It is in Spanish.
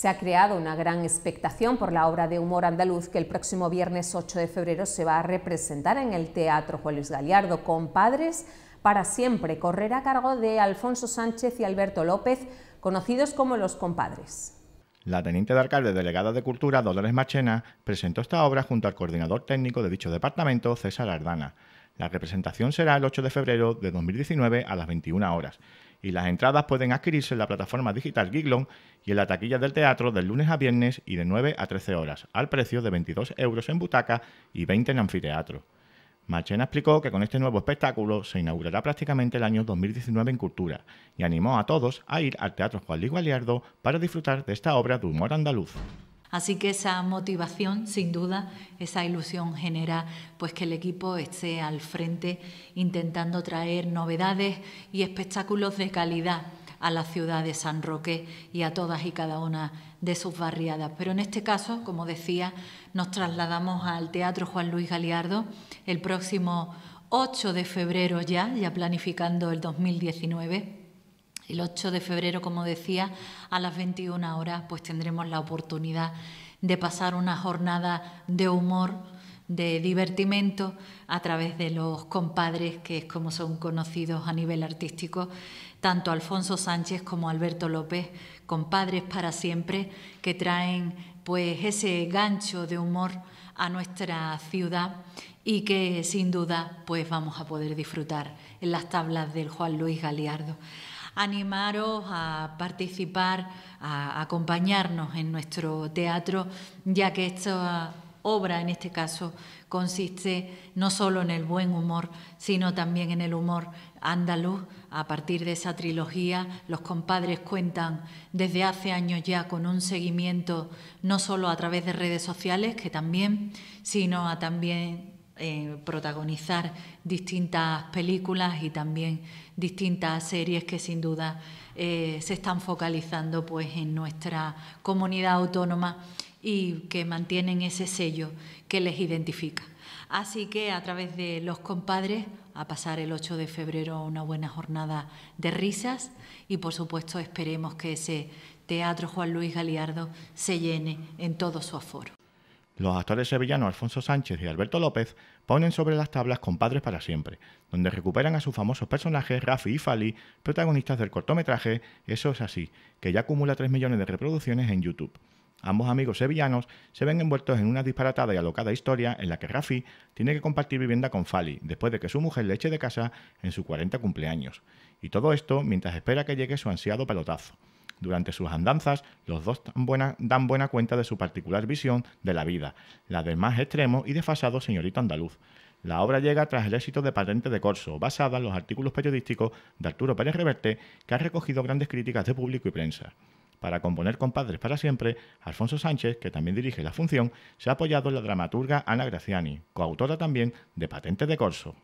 Se ha creado una gran expectación por la obra de humor andaluz que el próximo viernes 8 de febrero se va a representar en el Teatro Juan Luis Galiardo, Compadres para siempre, correr a cargo de Alfonso Sánchez y Alberto López, conocidos como los compadres. La teniente de alcalde delegada de Cultura, Dolores Machena, presentó esta obra junto al coordinador técnico de dicho departamento, César Ardana. La representación será el 8 de febrero de 2019 a las 21 horas y las entradas pueden adquirirse en la plataforma digital Giglon y en la taquilla del teatro de lunes a viernes y de 9 a 13 horas, al precio de 22 euros en butaca y 20 en anfiteatro. Marchena explicó que con este nuevo espectáculo se inaugurará prácticamente el año 2019 en cultura y animó a todos a ir al Teatro Juan Luis para disfrutar de esta obra de humor andaluz. Así que esa motivación, sin duda, esa ilusión genera pues que el equipo esté al frente intentando traer novedades y espectáculos de calidad a la ciudad de San Roque y a todas y cada una de sus barriadas. Pero en este caso, como decía, nos trasladamos al Teatro Juan Luis Galiardo el próximo 8 de febrero ya, ya planificando el 2019 el 8 de febrero, como decía, a las 21 horas, pues tendremos la oportunidad de pasar una jornada de humor, de divertimento, a través de los compadres, que es como son conocidos a nivel artístico, tanto Alfonso Sánchez como Alberto López, compadres para siempre, que traen pues ese gancho de humor a nuestra ciudad y que sin duda pues vamos a poder disfrutar en las tablas del Juan Luis Galiardo animaros a participar, a acompañarnos en nuestro teatro, ya que esta obra en este caso consiste no solo en el buen humor, sino también en el humor andaluz. A partir de esa trilogía, los compadres cuentan desde hace años ya con un seguimiento no solo a través de redes sociales, que también, sino a también eh, protagonizar distintas películas y también distintas series que sin duda eh, se están focalizando pues en nuestra comunidad autónoma y que mantienen ese sello que les identifica. Así que a través de los compadres, a pasar el 8 de febrero una buena jornada de risas y por supuesto esperemos que ese Teatro Juan Luis Galiardo se llene en todo su aforo los actores sevillanos Alfonso Sánchez y Alberto López ponen sobre las tablas Compadres para siempre, donde recuperan a sus famosos personajes Rafi y Fali, protagonistas del cortometraje Eso es así, que ya acumula 3 millones de reproducciones en YouTube. Ambos amigos sevillanos se ven envueltos en una disparatada y alocada historia en la que Rafi tiene que compartir vivienda con Fali después de que su mujer le eche de casa en su 40 cumpleaños. Y todo esto mientras espera que llegue su ansiado pelotazo. Durante sus andanzas, los dos dan buena, cuenta de su particular visión de la vida, la del más extremo y desfasado señorito andaluz. La obra llega tras el éxito de Patente de Corso, basada en los artículos periodísticos de Arturo Pérez Reverte, que ha recogido grandes críticas de público y prensa. Para componer Compadres para siempre, Alfonso Sánchez, que también dirige la función, se ha apoyado en la dramaturga Ana Graciani, coautora también de Patente de Corso.